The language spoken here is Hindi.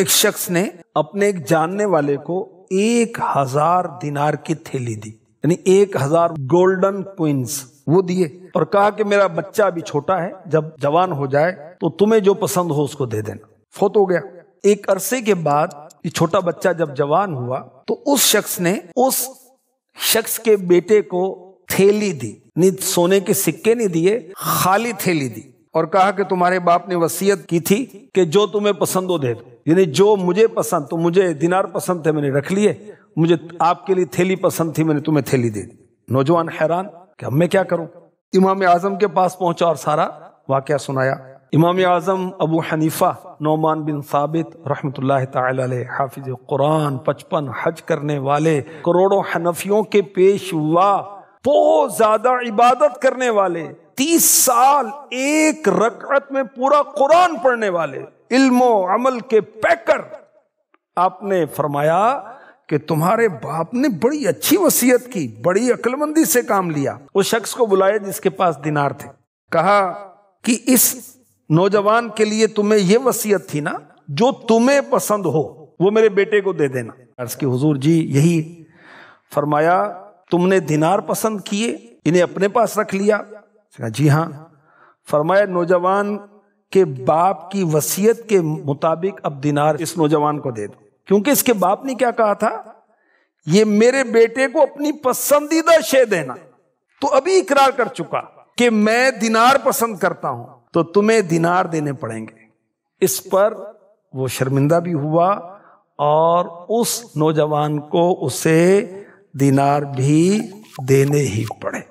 एक शख्स ने अपने एक जानने वाले को एक हजार दिनार की थैली दी यानी एक हजार गोल्डन क्विंस वो दिए और कहा कि मेरा बच्चा अभी छोटा है जब जवान हो जाए तो तुम्हें जो पसंद हो उसको दे देना फोत हो गया एक अरसे के बाद ये छोटा बच्चा जब जवान हुआ तो उस शख्स ने उस शख्स के बेटे को थैली दी नहीं सोने के सिक्के नहीं दिए खाली थैली दी और कहा कि तुम्हारे बाप ने वसीयत की थी कि जो तुम्हें पसंद हो दे दो यानी जो मुझे पसंद तो मुझे दिनार पसंद थे मैंने रख लिए मुझे आपके लिए थैली पसंद थी मैंने तुम्हें थैली दे दी नौजवान हैरान कि अब मैं क्या करूं इमाम आजम के पास पहुंचा और सारा वाक्य सुनाया इमाम आजम अबू हनीफा नौमान बिन साबित रहमत हाफिज कुरान पचपन हज करने वाले करोड़ों हनफियों के पेशवा बहुत ज्यादा इबादत करने वाले तीस साल एक रकत में पूरा कुरान पढ़ने वाले इल्मो अमल के पैकर आपने फरमाया कि तुम्हारे बाप ने बड़ी अच्छी वसीयत की बड़ी अक्लमंदी से काम लिया उस शख्स को बुलाया जिसके पास दिनार थे कहा कि इस नौजवान के लिए तुम्हें यह वसीयत थी ना जो तुम्हें पसंद हो वो मेरे बेटे को दे देना अर्ज की हुजूर जी यही फरमाया तुमने दिनार पसंद किए इन्हें अपने पास रख लिया जी हाँ फरमाया नौजवान के बाप की वसीयत के मुताबिक अब दिनार इस नौजवान को दे दो क्योंकि इसके बाप ने क्या कहा था ये मेरे बेटे को अपनी पसंदीदा शे देना तो अभी इकरार कर चुका कि मैं दिनार पसंद करता हूं तो तुम्हें दिनार देने पड़ेंगे इस पर वो शर्मिंदा भी हुआ और उस नौजवान को उसे दिनार भी देने ही पड़े